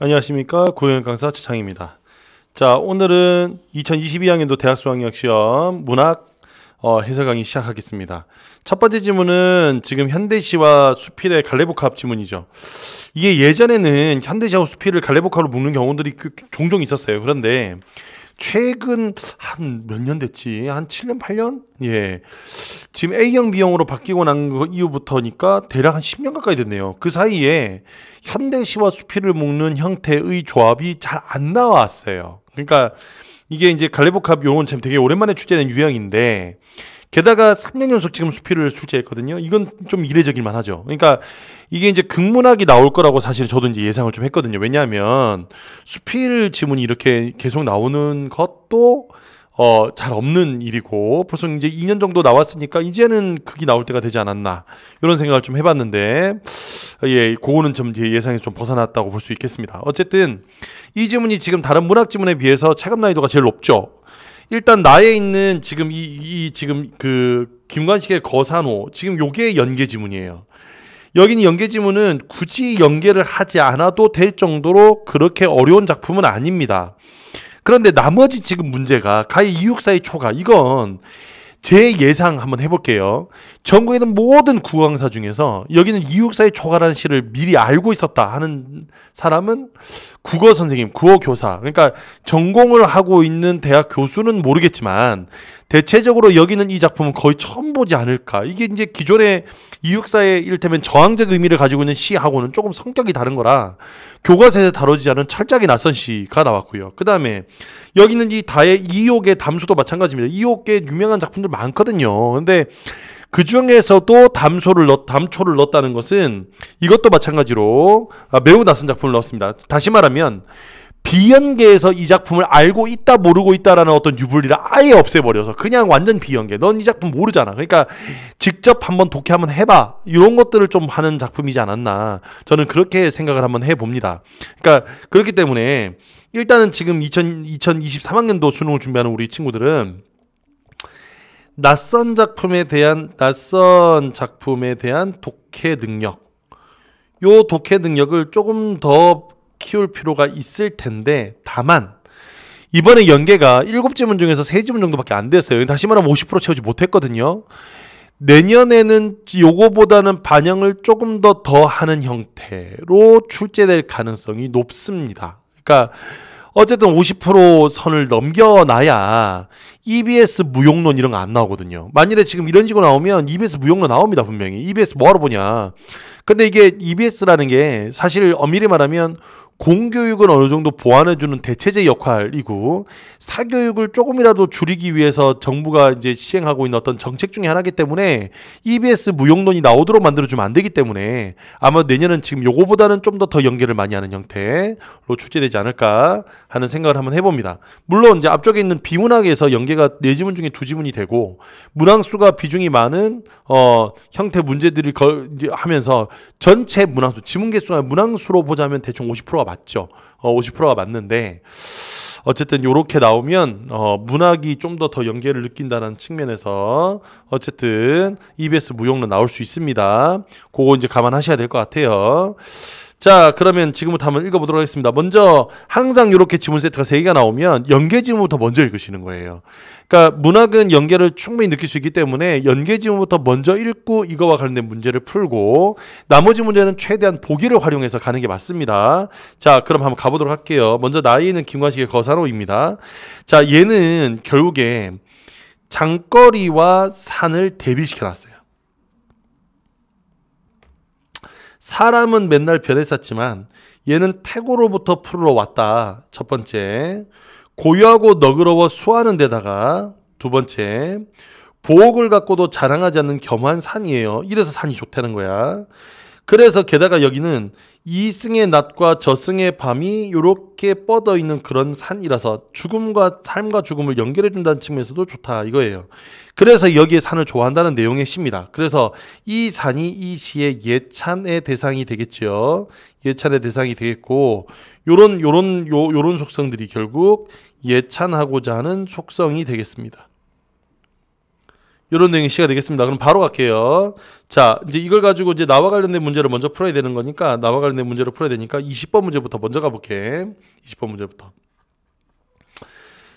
안녕하십니까 고영 강사 최창입니다. 자 오늘은 2022학년도 대학 수학력 시험 문학 어, 해설 강의 시작하겠습니다. 첫 번째 지문은 지금 현대시와 수필의 갈래복합 지문이죠. 이게 예전에는 현대시하고 수필을 갈래복합으로 묶는 경우들이 종종 있었어요. 그런데 최근 한 몇 년 됐지? 한 7년, 8년? 예. 지금 A형, B형으로 바뀌고 난 이후부터니까 대략 한 10년 가까이 됐네요. 그 사이에 현대시와 수피를 묶는 형태의 조합이 잘 안 나왔어요. 그러니까 이게 이제 갈레보캅 요런 참 되게 오랜만에 출제된 유형인데 게다가 3년 연속 지금 수필을 출제했거든요. 이건 좀 이례적일 만하죠. 그러니까 이게 이제 극문학이 나올 거라고 사실 저도 이제 예상을 좀 했거든요. 왜냐하면 수필 지문이 이렇게 계속 나오는 것도 어, 잘 없는 일이고, 벌써 이제 2년 정도 나왔으니까, 이제는 극이 나올 때가 되지 않았나, 이런 생각을 좀 해봤는데, 어, 예, 그거는 좀 예상에서 좀 벗어났다고 볼 수 있겠습니다. 어쨌든, 이 지문이 지금 다른 문학 지문에 비해서 체감 난이도가 제일 높죠. 일단 나에 있는 지금 이, 이 지금 그 김관식의 거산호 지금 요게 연계 지문이에요. 여기는 연계 지문은 굳이 연계를 하지 않아도 될 정도로 그렇게 어려운 작품은 아닙니다. 그런데 나머지 지금 문제가 가히 이육사의 초가 이건 제 예상 한번 해볼게요. 전국에 있는 모든 구강사 중에서 여기는 이육사의 초가라는 시를 미리 알고 있었다 하는 사람은 국어 선생님, 국어 교사. 그러니까 전공을 하고 있는 대학 교수는 모르겠지만 대체적으로 여기는 이 작품은 거의 처음 보지 않을까. 이게 이제 기존의 이육사의 이를테면 저항적 의미를 가지고 있는 시하고는 조금 성격이 다른 거라 교과서에서 다루지 않은 철저하게 낯선 시가 나왔고요. 그 다음에 여기 있는 이 다의 이옥의 담소도 마찬가지입니다. 이옥의 유명한 작품들 많거든요. 근데 그 중에서도 담소를 넣, 담초를 넣었다는 것은 이것도 마찬가지로 아, 매우 낯선 작품을 넣었습니다. 다시 말하면 비연계에서 이 작품을 알고 있다 모르고 있다라는 어떤 유불리를 아예 없애버려서 그냥 완전 비연계. 넌 이 작품 모르잖아. 그러니까 직접 한번 독해 한번 해봐. 이런 것들을 좀 하는 작품이지 않았나. 저는 그렇게 생각을 한번 해봅니다. 그러니까 그렇기 때문에 일단은 지금 2000, 2023학년도 수능을 준비하는 우리 친구들은 낯선 작품에 대한 낯선 작품에 대한 독해 능력 요 독해 능력을 조금 더 키울 필요가 있을 텐데 다만 이번에 연계가 7지문 중에서 3지문 정도밖에 안 됐어요. 다시 말하면 50% 채우지 못했거든요. 내년에는 요거보다는 반영을 조금 더 더 하는 형태로 출제될 가능성이 높습니다. 그러니까 어쨌든 50% 선을 넘겨놔야 EBS 무용론 이런 거 안 나오거든요. 만일에 지금 이런 식으로 나오면 EBS 무용론 나옵니다, 분명히. EBS 뭐하러 보냐. 근데 이게 EBS라는 게 사실 엄밀히 말하면 공교육은 어느 정도 보완해주는 대체제 역할이고 사교육을 조금이라도 줄이기 위해서 정부가 이제 시행하고 있는 어떤 정책 중에 하나기 때문에 EBS 무용론이 나오도록 만들어주면 안 되기 때문에 아마 내년은 지금 요거보다는 좀 더 더 연계를 많이 하는 형태로 출제되지 않을까 하는 생각을 한번 해봅니다. 물론 이제 앞쪽에 있는 비문학에서 연계가 자가네 지문 중에 두 지문이 되고 문항수가 비중이 많은 어 형태 문제들을 걸 하면서 전체 문항수 지문 개수가 문항수로 보자면 대충 50%가 맞죠. 어 50%가 맞는데 어쨌든 요렇게 나오면 어 문학이 좀 더 더 연계를 느낀다는 측면에서 어쨌든 EBS 무용론 나올 수 있습니다. 그거 이제 감안하셔야 될 것 같아요. 자, 그러면 지금부터 한번 읽어보도록 하겠습니다. 먼저 항상 이렇게 지문 세트가 3개가 나오면 연계 지문부터 먼저 읽으시는 거예요. 그러니까 문학은 연계를 충분히 느낄 수 있기 때문에 연계 지문부터 먼저 읽고 이거와 관련된 문제를 풀고 나머지 문제는 최대한 보기를 활용해서 가는 게 맞습니다. 자, 그럼 한번 가보도록 할게요. 먼저 나이는 김관식의 거사로입니다. 자, 얘는 결국에 장거리와 산을 대비시켜 놨어요. 사람은 맨날 변했었지만 얘는 태고로부터 풀러 왔다. 첫 번째. 고유하고 너그러워 수하는 데다가 두 번째. 보옥을 갖고도 자랑하지 않는 겸한 산이에요. 이래서 산이 좋다는 거야. 그래서 게다가 여기는 이승의 낮과 저승의 밤이 이렇게 뻗어 있는 그런 산이라서 죽음과 삶과 죽음을 연결해 준다는 측면에서도 좋다 이거예요. 그래서 여기에 산을 좋아한다는 내용의 시입니다. 그래서 이 산이 이 시의 예찬의 대상이 되겠죠 예찬의 대상이 되겠고 요런 요런 요런 속성들이 결국 예찬하고자 하는 속성이 되겠습니다. 이런 내용의 시가 되겠습니다. 그럼 바로 갈게요. 자, 이제 이걸 가지고 이제 나와 관련된 문제를 먼저 풀어야 되는 거니까 나와 관련된 문제를 풀어야 되니까 20번 문제부터 먼저 가볼게. 20번 문제부터.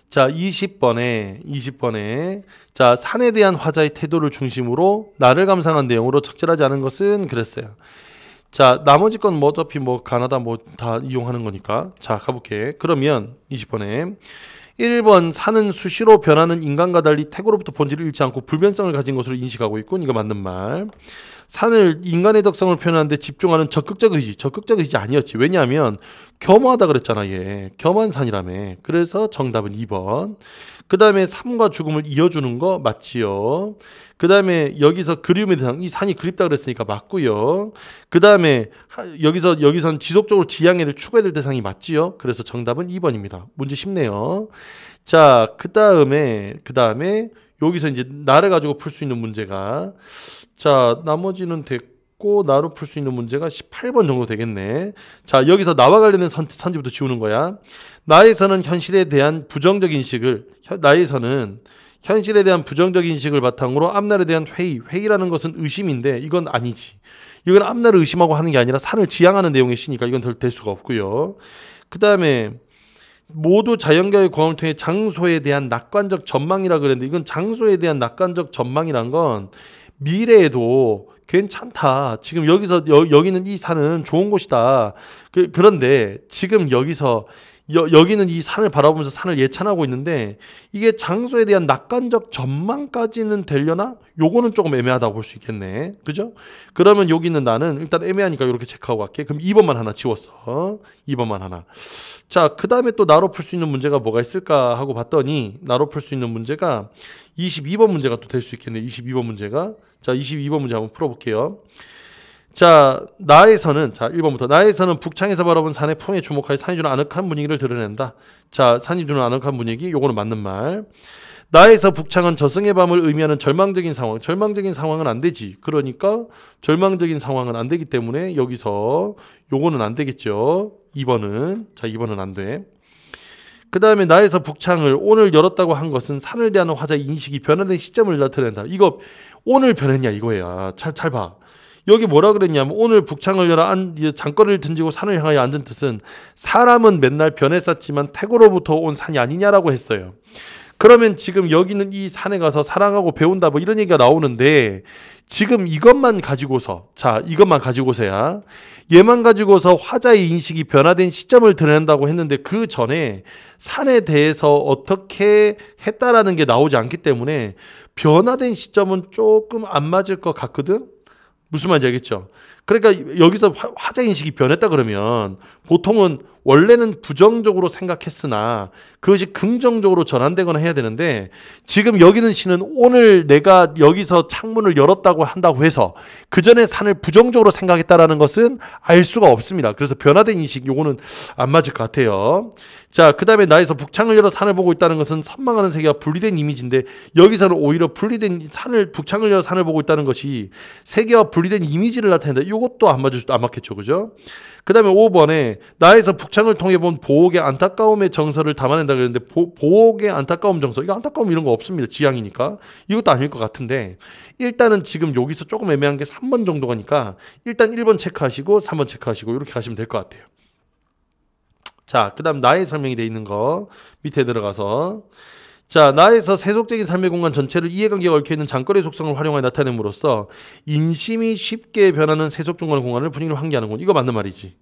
자, 20번에 20번에 자, 산에 대한 화자의 태도를 중심으로 나를 감상한 내용으로 적절하지 않은 것은 그랬어요. 자, 나머지 건 뭐 어차피 뭐 가나다 뭐 다 이용하는 거니까. 자, 가볼게. 그러면 20번에 1번 사는 수시로 변하는 인간과 달리 태고로부터 본질을 잃지 않고 불변성을 가진 것으로 인식하고 있군. 이거 맞는 말. 산을 인간의 덕성을 표현하는데 집중하는 적극적 의지, 적극적 의지 아니었지. 왜냐하면 겸허하다 그랬잖아, 얘. 겸한 산이라며. 그래서 정답은 2번. 그 다음에 삶과 죽음을 이어주는 거 맞지요. 그 다음에 여기서 그리움의 대상, 이 산이 그립다 그랬으니까 맞고요. 그 다음에 여기서, 여기선 지속적으로 지향해를 추구해야 될 대상이 맞지요. 그래서 정답은 2번입니다. 문제 쉽네요. 자, 그 다음에, 그 다음에 여기서 이제 나를 가지고 풀 수 있는 문제가 자, 나머지는 됐고 나로 풀 수 있는 문제가 18번 정도 되겠네. 자, 여기서 나와 관련된 선, 산지부터 지우는 거야. 나에서는 현실에 대한 부정적 인식을 나에서는 현실에 대한 부정적 인식을 바탕으로 앞날에 대한 회의, 회의라는 것은 의심인데 이건 아니지. 이건 앞날을 의심하고 하는 게 아니라 산을 지향하는 내용의 시니까 이건 될 수가 없고요. 그 다음에 모두 자연계의 공험을 통해 장소에 대한 낙관적 전망이라 그랬는데 이건 장소에 대한 낙관적 전망이란 건 미래에도 괜찮다. 지금 여기서 여, 기는이 산은 좋은 곳이다. 그, 런데 지금 여기서 여, 여기는 이 산을 바라보면서 산을 예찬하고 있는데 이게 장소에 대한 낙관적 전망까지는 되려나? 요거는 조금 애매하다고 볼 수 있겠네. 그죠? 그러면 여기 있는 나는 일단 애매하니까 이렇게 체크하고 갈게. 그럼 2번만 하나 지웠어. 2번만 하나. 자, 그 다음에 또 나로 풀 수 있는 문제가 뭐가 있을까 하고 봤더니 나로 풀 수 있는 문제가 22번 문제가 또 될 수 있겠네. 22번 문제가. 자, 22번 문제 한번 풀어볼게요. 자, 나에서는, 자, 1번부터. 나에서는 북창에서 바라본 산의 풍에 주목하여 산이 주는 아늑한 분위기를 드러낸다. 자, 산이 주는 아늑한 분위기, 요거는 맞는 말. 나에서 북창은 저승의 밤을 의미하는 절망적인 상황. 절망적인 상황은 안 되지. 그러니까 절망적인 상황은 안 되기 때문에 여기서 요거는 안 되겠죠. 2번은. 자, 2번은 안 돼. 그 다음에 나에서 북창을 오늘 열었다고 한 것은 산을 대하는 화자의 인식이 변화된 시점을 나타낸다. 이거 오늘 변했냐 이거야. 잘, 잘 봐. 여기 뭐라 그랬냐면 오늘 북창을 열어 안, 장거리를 든지고 산을 향하여 앉은 뜻은 사람은 맨날 변했었지만 태고로부터 온 산이 아니냐라고 했어요. 그러면 지금 여기는 이 산에 가서 사랑하고 배운다 뭐 이런 얘기가 나오는데 지금 이것만 가지고서 자 이것만 가지고서야 얘만 가지고서 화자의 인식이 변화된 시점을 드러낸다고 했는데 그 전에 산에 대해서 어떻게 했다라는 게 나오지 않기 때문에 변화된 시점은 조금 안 맞을 것 같거든? 무슨 말인지 알겠죠? 그러니까 여기서 화자 인식이 변했다 그러면 보통은 원래는 부정적으로 생각했으나 그것이 긍정적으로 전환되거나 해야 되는데 지금 여기는 시는 오늘 내가 여기서 창문을 열었다고 한다고 해서 그 전에 산을 부정적으로 생각했다라는 것은 알 수가 없습니다. 그래서 변화된 인식 요거는 안 맞을 것 같아요. 자, 그다음에 나에서 북창을 열어 산을 보고 있다는 것은 선망하는 세계와 분리된 이미지인데 여기서는 오히려 분리된 산을 북창을 열어 산을 보고 있다는 것이 세계와 분리된 이미지를 나타낸다. 이것도안 맞을 수도 안 맞겠죠. 그죠? 그다음에 5번에 나에서 북 복창을 통해 본 보옥의 안타까움의 정서를 담아낸다 그랬는데 보, 보옥의 안타까움 정서 이거 안타까움 이런 거 없습니다 지향이니까 이것도 아닐 것 같은데 일단은 지금 여기서 조금 애매한 게 3번 정도가니까 일단 1번 체크하시고 3번 체크하시고 이렇게 가시면 될 것 같아요 자그 다음 나의 설명이 돼 있는 거 밑에 들어가서 자, 나에서 세속적인 삶의 공간 전체를 이해관계가 얽혀있는 장거리 속성을 활용하여 나타냄으로써 인심이 쉽게 변하는 세속 중간 공간을 분위기로 환기하는군. 이거 맞는 말이지.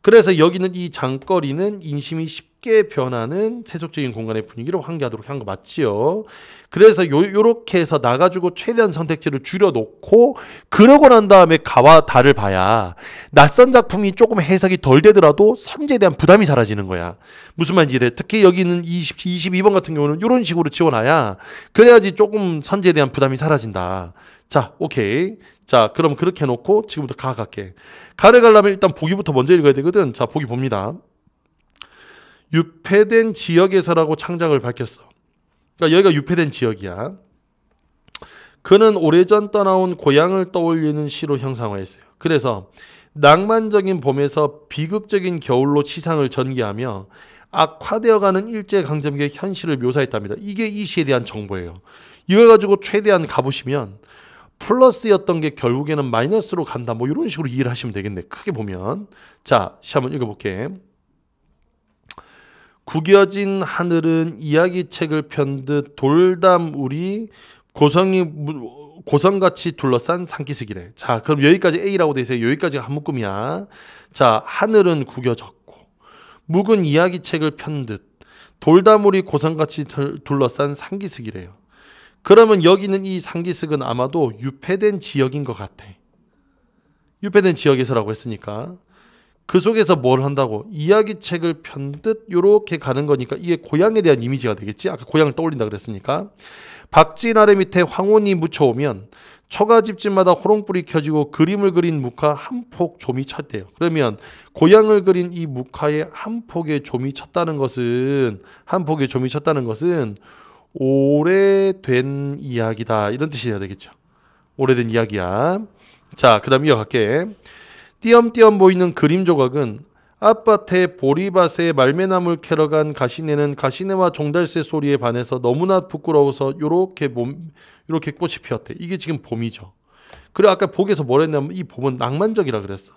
그래서 여기는 이 장거리는 인심이 쉽게 변하는 세속적인 공간의 분위기를 환기하도록 한 거 맞지요. 그래서 요, 요렇게 해서 나가지고 최대한 선택지를 줄여놓고 그러고 난 다음에 가와 달을 봐야 낯선 작품이 조금 해석이 덜 되더라도 선제에 대한 부담이 사라지는 거야. 무슨 말인지 이 특히 여기는 20, 22번 같은 경우는 요런 식으로 지워놔야 그래야지 조금 선제에 대한 부담이 사라진다. 자, 오케이. 자, 그럼 그렇게 해놓고 지금부터 가 갈게. 가를 가려면 일단 보기부터 먼저 읽어야 되거든. 자, 보기 봅니다. 유폐된 지역에서라고 창작을 밝혔어. 그러니까 여기가 유폐된 지역이야. 그는 오래전 떠나온 고향을 떠올리는 시로 형상화했어요. 그래서 낭만적인 봄에서 비극적인 겨울로 시상을 전개하며 악화되어가는 일제강점기의 현실을 묘사했답니다. 이게 이 시에 대한 정보예요. 이걸 가지고 최대한 가보시면 플러스였던 게 결국에는 마이너스로 간다. 뭐 이런 식으로 이해를 하시면 되겠네. 크게 보면. 자, 시 한번 읽어볼게. 구겨진 하늘은 이야기책을 편듯 돌담우리 고성이 고성같이 둘러싼 산기슭이래. 자, 그럼 여기까지 A라고 돼 있어요. 여기까지가 한 묶음이야. 자, 하늘은 구겨졌고 묵은 이야기책을 편듯 돌담우리 고성같이 둘러싼 산기슭이래요. 그러면 여기는 이 상기슭은 아마도 유폐된 지역인 것 같아. 유폐된 지역에서라고 했으니까 그 속에서 뭘 한다고 이야기책을 편듯 요렇게 가는 거니까 이게 고향에 대한 이미지가 되겠지 아까 고향을 떠올린다 그랬으니까 박진 아래 밑에 황혼이 묻혀오면 처가집집마다 호롱불이 켜지고 그림을 그린 무카 한 폭 조미 찼대요 그러면 고향을 그린 이 무카에 한 폭의 조미 쳤다는 것은 한 폭의 조미 쳤다는 것은 오래된 이야기다 이런 뜻이어야 되겠죠. 오래된 이야기야. 자, 그다음 이어갈게. 띄엄띄엄 보이는 그림 조각은 아파트의 보리밭에 말매나물 캐러 간 가시네는 가시네와 종달새 소리에 반해서 너무나 부끄러워서 요렇게 봄 요렇게 꽃이 피었대. 이게 지금 봄이죠. 그리고 아까 복에서 뭐랬냐면 이 봄은 낭만적이라 그랬어.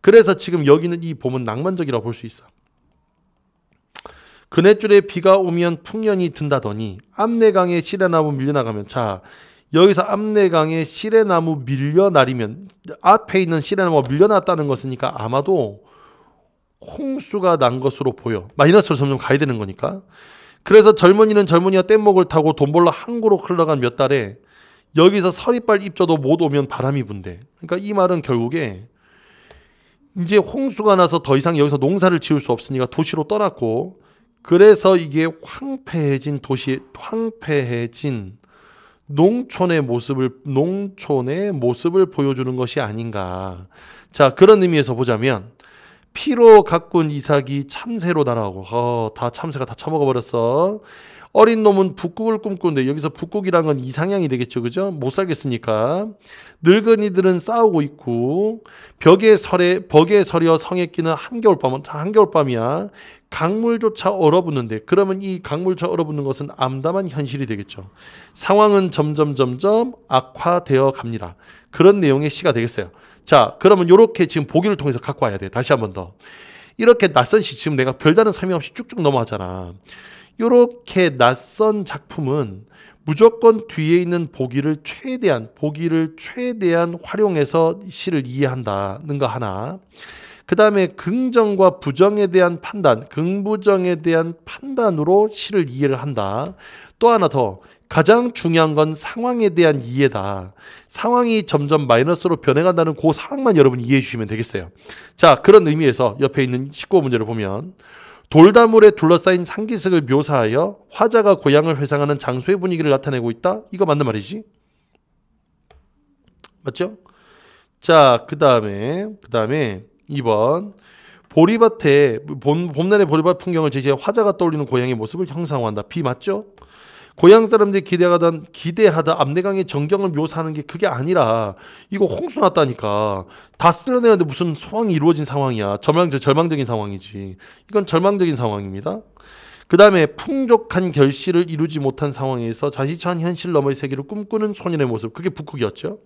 그래서 지금 여기는 이 봄은 낭만적이라 볼수 있어. 그네줄에 비가 오면 풍년이 든다더니 암내강에 시래나무 밀려나가면 자 여기서 암내강에 시래나무 밀려나리면 앞에 있는 시래나무가 밀려났다는 것이니까 아마도 홍수가 난 것으로 보여 마이너스로 점점 가야 되는 거니까 그래서 젊은이는 젊은이와 뗏목을 타고 돈 벌러 항구로 흘러간 몇 달에 여기서 서리빨 입져도 못 오면 바람이 분대. 그러니까 이 말은 결국에 이제 홍수가 나서 더 이상 여기서 농사를 지을 수 없으니까 도시로 떠났고 그래서 이게 황폐해진 도시, 황폐해진 농촌의 모습을 농촌의 모습을 보여주는 것이 아닌가. 자 그런 의미에서 보자면 피로 가꾼 이삭이 참새로 날아오고 어, 다 참새가 다 처먹어 버렸어. 어린 놈은 북극을 꿈꾸는데 여기서 북극이란 건 이상향이 되겠죠. 그죠? 못 살겠으니까. 늙은이들은 싸우고 있고 벽에 설에 벽에 서려 성에 끼는 한겨울밤은 한겨울밤이야. 강물조차 얼어붙는데 그러면 이 강물조차 얼어붙는 것은 암담한 현실이 되겠죠. 상황은 점점 점점 악화되어 갑니다. 그런 내용의 시가 되겠어요. 자, 그러면 이렇게 지금 보기를 통해서 갖고 와야 돼. 다시 한 번 더. 이렇게 낯선 시 지금 내가 별다른 설명 없이 쭉쭉 넘어가잖아. 이렇게 낯선 작품은 무조건 뒤에 있는 보기를 최대한 보기를 최대한 활용해서 시를 이해한다는 거 하나. 그 다음에 긍정과 부정에 대한 판단, 긍부정에 대한 판단으로 시를 이해를 한다. 또 하나 더 가장 중요한 건 상황에 대한 이해다. 상황이 점점 마이너스로 변해간다는 그 상황만 여러분 이해해 주시면 되겠어요. 자, 그런 의미에서 옆에 있는 1 9 문제를 보면 돌다물에 둘러싸인 상기슭을 묘사하여 화자가 고향을 회상하는 장소의 분위기를 나타내고 있다. 이거 맞는 말이지? 맞죠? 자, 그 다음에, 그 다음에 2번. 보리밭에, 봄, 봄날의 보리밭 풍경을 제시해 화자가 떠올리는 고향의 모습을 형상화한다. 비 맞죠? 고향 사람들이 기대하던 기대하다 압내강의 전경을 묘사하는 게 그게 아니라 이거 홍수 났다니까 다 쓸려내는데 무슨 소황이 이루어진 상황이야 절망적 절망적인 상황이지 이건 절망적인 상황입니다. 그 다음에 풍족한 결실을 이루지 못한 상황에서 자시찬 현실 너머의 세계를 꿈꾸는 소년의 모습 그게 북극이었죠.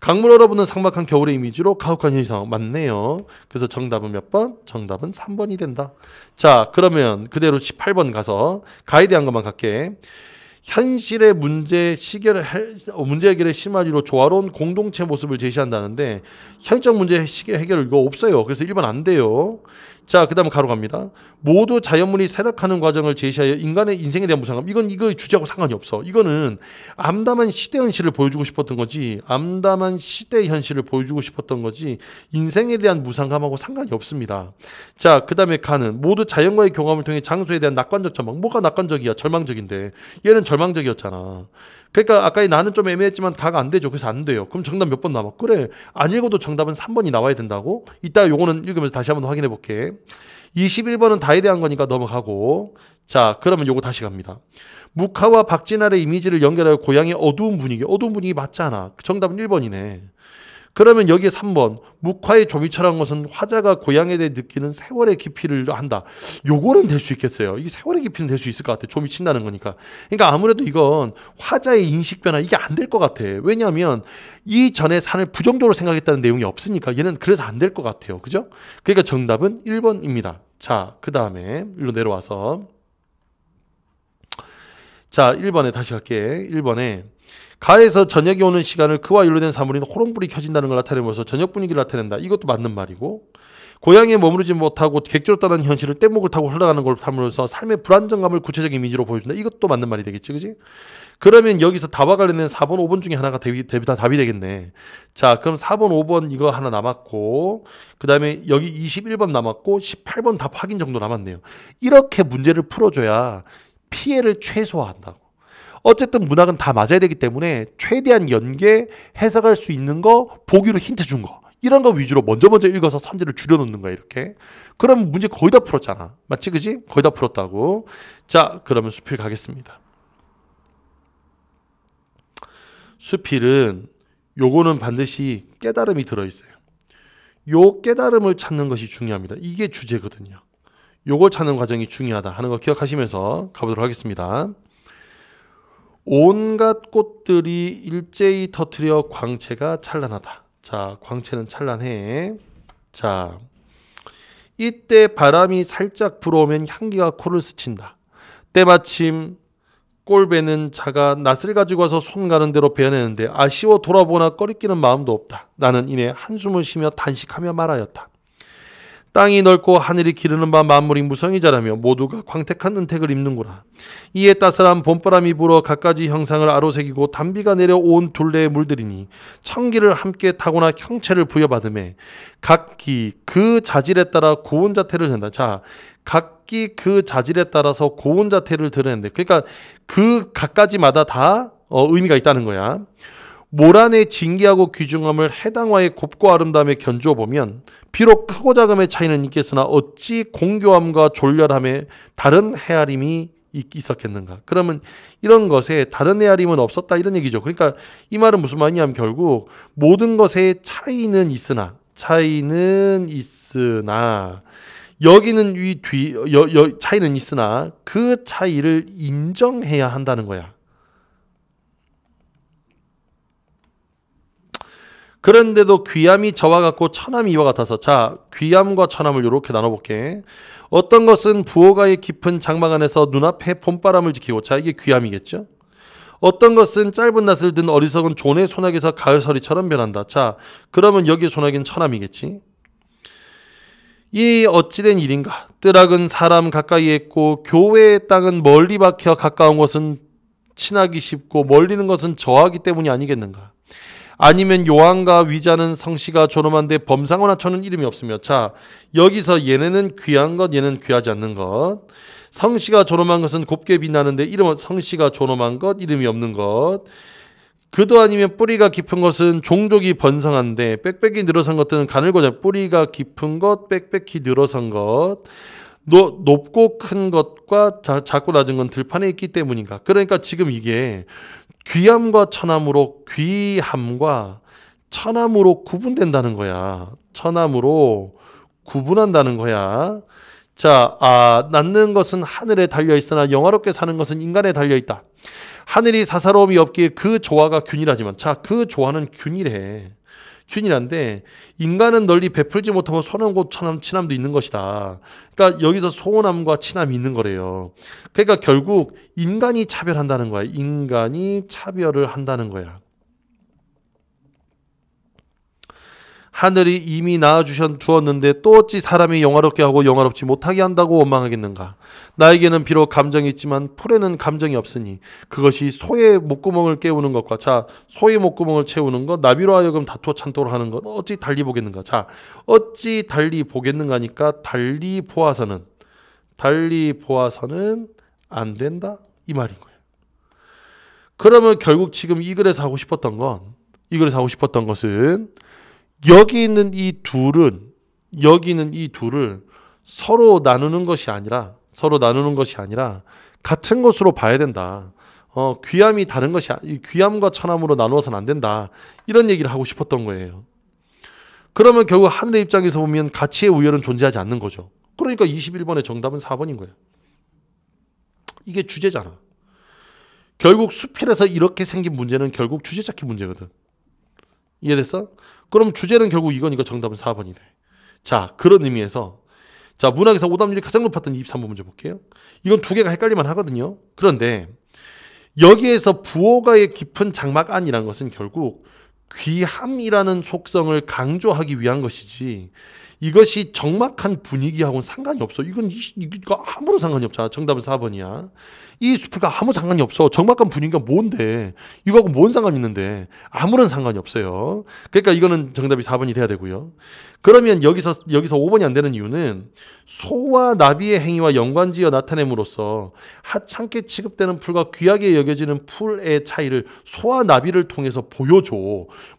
강물 얼어붙는 삭막한 겨울의 이미지로 가혹한 현상 맞네요. 그래서 정답은 몇 번? 정답은 3번이 된다. 자 그러면 그대로 18번 가서 가이드 한 것만 갈게. 현실의 문제 시결을 어, 문제 해결의 심화지로 조화로운 공동체 모습을 제시한다는데 현적 문제 해결 이거 없어요. 그래서 1번 안 돼요. 자, 그다음 가로 갑니다. 모두 자연물이 쇠락하는 과정을 제시하여 인간의 인생에 대한 무상함. 이건 이거 주제하고 상관이 없어. 이거는 암담한 시대 현실을 보여주고 싶었던 거지. 암담한 시대 현실을 보여주고 싶었던 거지. 인생에 대한 무상함하고 상관이 없습니다. 자, 그다음에 가는 모두 자연과의 경험을 통해 장소에 대한 낙관적 전망. 뭐가 낙관적이야? 절망적인데. 얘는 절망적이었잖아. 그러니까 아까 나는 좀 애매했지만 다가 안 되죠. 그래서 안 돼요. 그럼 정답 몇번 남아? 그래. 안 읽어도 정답은 3번이 나와야 된다고? 이따 요거는 읽으면서 다시 한번 확인해 볼게. 21번은 다에 대한 거니까 넘어가고 자 그러면 요거 다시 갑니다. 무카와 박진아의 이미지를 연결하여 고향의 어두운 분위기 어두운 분위기 맞잖아. 정답은 1번이네. 그러면 여기에 3번 묵화의 조미처란 것은 화자가 고향에 대해 느끼는 세월의 깊이를 한다. 요거는 될 수 있겠어요. 이게 세월의 깊이는 될 수 있을 것 같아. 조미 친다는 거니까. 그러니까 아무래도 이건 화자의 인식 변화 이게 안 될 것 같아. 왜냐하면 이전에 산을 부정적으로 생각했다는 내용이 없으니까 얘는 그래서 안 될 것 같아요. 그죠? 그러니까 정답은 1번입니다. 자, 그 다음에 일로 내려와서 자, 1번에 다시 갈게. 1번에 가에서 저녁이 오는 시간을 그와 연루된 사물인 호롱불이 켜진다는 걸 나타내면서 저녁 분위기를 나타낸다. 이것도 맞는 말이고 고향에 머무르지 못하고 객졸다는 현실을 떼목을 타고 흘러가는 걸삼으로써 삶의 불안정감을 구체적 인 이미지로 보여준다. 이것도 맞는 말이 되겠지, 그지? 그러면 여기서 답와 관련된 4번, 5번 중에 하나가 대비, 대비, 다 답이 되겠네. 자, 그럼 4번, 5번 이거 하나 남았고, 그 다음에 여기 21번 남았고, 18번 답 확인 정도 남았네요. 이렇게 문제를 풀어줘야 피해를 최소화한다고. 어쨌든 문학은 다 맞아야 되기 때문에 최대한 연계 해석할 수 있는 거 보기로 힌트 준 거. 이런 거 위주로 먼저 먼저 읽어서 선제를 줄여놓는 거야 이렇게 그럼 문제 거의 다 풀었잖아 맞지 그지 거의 다 풀었다고 자 그러면 수필 가겠습니다 수필은 요거는 반드시 깨달음이 들어있어요 요 깨달음을 찾는 것이 중요합니다 이게 주제거든요 요걸 찾는 과정이 중요하다 하는 거 기억하시면서 가보도록 하겠습니다 온갖 꽃들이 일제히 터트려 광채가 찬란하다. 자, 광채는 찬란해. 자, 이때 바람이 살짝 불어오면 향기가 코를 스친다. 때마침 꼴배는 자가 낯을 가지고 와서 손 가는 대로 베어내는데 아쉬워 돌아보나 꺼리끼는 마음도 없다. 나는 이내 한숨을 쉬며 단식하며 말하였다. 땅이 넓고 하늘이 기르는 바 만물이 무성이 자라며 모두가 광택한 은택을 입는구나. 이에 따스한 봄바람이 불어 갖가지 형상을 아로새기고 단비가 내려 온 둘레에 물들이니 청기를 함께 타고나 형체를 부여받음에 각기 그 자질에 따라 고운 자태를 된다. 자, 각기 그 자질에 따라서 고운 자태를 드러낸데 그러니까 그 각가지마다 다 어, 의미가 있다는 거야. 모란의 징계하고 귀중함을 해당화의 곱고 아름다움에 견주어 보면 비록 크고 작음의 차이는 있겠으나 어찌 공교함과 졸렬함에 다른 헤아림이 있었겠는가. 그러면 이런 것에 다른 헤아림은 없었다 이런 얘기죠. 그러니까 이 말은 무슨 말이냐면 결국 모든 것에 차이는 있으나 차이는 있으나 여기는 이 뒤 여, 여, 차이는 있으나 그 차이를 인정해야 한다는 거야. 그런데도 귀함이 저와 같고 천함이 이와 같아서 자 귀함과 천함을 이렇게 나눠볼게 어떤 것은 부호가의 깊은 장막 안에서 눈앞에 봄바람을 지키고 자 이게 귀함이겠죠 어떤 것은 짧은 낯을 든 어리석은 존의 소나기에서 가을서리처럼 변한다 자 그러면 여기 소나기는 천함이겠지 이 어찌된 일인가 뜨락은 사람 가까이 있고 교회의 땅은 멀리 박혀 가까운 것은 친하기 쉽고 멀리는 것은 저하기 때문이 아니겠는가 아니면 요한과 위자는 성씨가 존엄한데 범상어나 천은 이름이 없으며 자 여기서 얘네는 귀한 것 얘는 귀하지 않는 것 성씨가 존엄한 것은 곱게 빛나는데 이름은 성씨가 존엄한 것 이름이 없는 것 그도 아니면 뿌리가 깊은 것은 종족이 번성한데 빽빽이 늘어선 것들은 가늘고자 뿌리가 깊은 것 빽빽히 늘어선 것 노, 높고 큰 것과 자, 작고 낮은 건 들판에 있기 때문인가 그러니까 지금 이게 귀함과 천함으로 귀함과 천함으로 구분된다는 거야. 천함으로 구분한다는 거야. 자, 아, 낫는 것은 하늘에 달려 있으나 영화롭게 사는 것은 인간에 달려 있다. 하늘이 사사로움이 없기에 그 조화가 균일하지만, 자, 그 조화는 균일해. 균이란데 인간은 널리 베풀지 못하고 선한 곳처남 친함도 있는 것이다. 그러니까 여기서 소원함과 친함이 있는 거래요. 그러니까 결국 인간이 차별한다는 거야. 인간이 차별을 한다는 거야. 하늘이 이미 나아주셨는데 었또 어찌 사람이 영화롭게 하고 영화롭지 못하게 한다고 원망하겠는가. 나에게는 비록 감정이 있지만 풀에는 감정이 없으니 그것이 소의 목구멍을 깨우는 것과 자 소의 목구멍을 채우는 것 나비로 하여금 다투어 찬토로 하는 것 어찌 달리 보겠는가. 자 어찌 달리 보겠는가니까 달리 보아서는 달리 보아서는 안 된다 이 말인 거예요. 그러면 결국 지금 이 글에서 하고 싶었던 건 이 글에서 하고 싶었던 것은 여기 있는 이 둘은 여기 있는 이 둘을 서로 나누는 것이 아니라 서로 나누는 것이 아니라 같은 것으로 봐야 된다. 어, 귀함이 다른 것이 아, 귀함과 천함으로 나누어서는 안 된다. 이런 얘기를 하고 싶었던 거예요. 그러면 결국 하늘의 입장에서 보면 가치의 우열은 존재하지 않는 거죠. 그러니까 21번의 정답은 4번인 거예요. 이게 주제잖아. 결국 수필에서 이렇게 생긴 문제는 결국 주제 찾기 문제거든. 이해됐어? 그럼 주제는 결국 이거니까 정답은 4번이 돼. 자, 그런 의미에서 자, 문학에서 오답률이 가장 높았던 23번 문제 볼게요. 이건 두 개가 헷갈리만 하거든요. 그런데 여기에서 부호가의 깊은 장막 안이란 것은 결국 귀함이라는 속성을 강조하기 위한 것이지 이것이 정막한 분위기하고는 상관이 없어. 이건 이거 아무런 상관이 없잖아. 정답은 4번이야. 이 수필과 아무 상관이 없어. 정막한 분위기가 뭔데? 이거하고 뭔 상관이 있는데? 아무런 상관이 없어요. 그러니까 이거는 정답이 4번이 돼야 되고요. 그러면 여기서 여기서 5번이 안 되는 이유는 소와 나비의 행위와 연관지어 나타냄으로써 하찮게 취급되는 풀과 귀하게 여겨지는 풀의 차이를 소와 나비를 통해서 보여줘.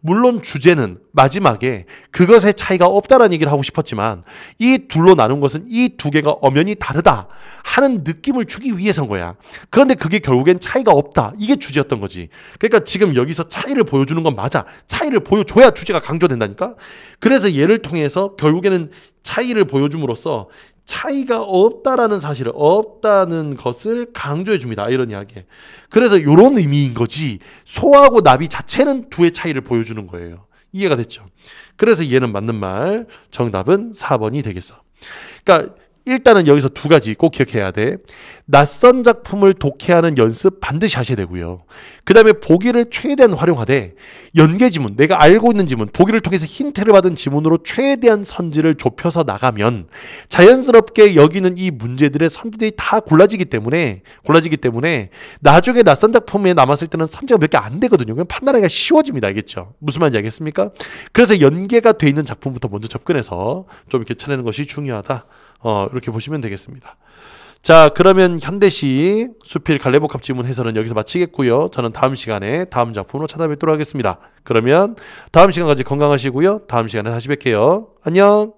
물론 주제는 마지막에 그것의 차이가 없다라는 얘기를 하고 싶었지만 이 둘로 나눈 것은 이 두 개가 엄연히 다르다 하는 느낌을 주기 위해서인 거야. 그런데 그게 결국엔 차이가 없다. 이게 주제였던 거지. 그러니까 지금 여기서 차이를 보여주는 건 맞아. 차이를 보여줘야 주제가 강조된다니까. 그래서 얘를 통해 통해서 결국에는 차이를 보여줌으로써 차이가 없다라는 사실을 없다는 것을 강조해 줍니다. 아이러니하게. 그래서 이런 의미인 거지. 소하고 나비 자체는 두의 차이를 보여주는 거예요. 이해가 됐죠? 그래서 얘는 맞는 말. 정답은 4번이 되겠어. 그러니까 일단은 여기서 두 가지 꼭 기억해야 돼. 낯선 작품을 독해하는 연습 반드시 하셔야 되고요. 그 다음에 보기를 최대한 활용하되 연계 지문, 내가 알고 있는 지문, 보기를 통해서 힌트를 받은 지문으로 최대한 선지를 좁혀서 나가면 자연스럽게 여기는 이 문제들의 선지들이 다 골라지기 때문에 골라지기 때문에 나중에 낯선 작품에 남았을 때는 선지가 몇 개 안 되거든요. 그냥 판단하기가 쉬워집니다. 알겠죠? 무슨 말인지 알겠습니까? 그래서 연계가 돼 있는 작품부터 먼저 접근해서 좀 이렇게 차내는 것이 중요하다. 어, 이렇게 보시면 되겠습니다. 자, 그러면 현대시 수필 갈래복합 지문 해설은 여기서 마치겠고요. 저는 다음 시간에 다음 작품으로 찾아뵙도록 하겠습니다. 그러면 다음 시간까지 건강하시고요. 다음 시간에 다시 뵐게요. 안녕!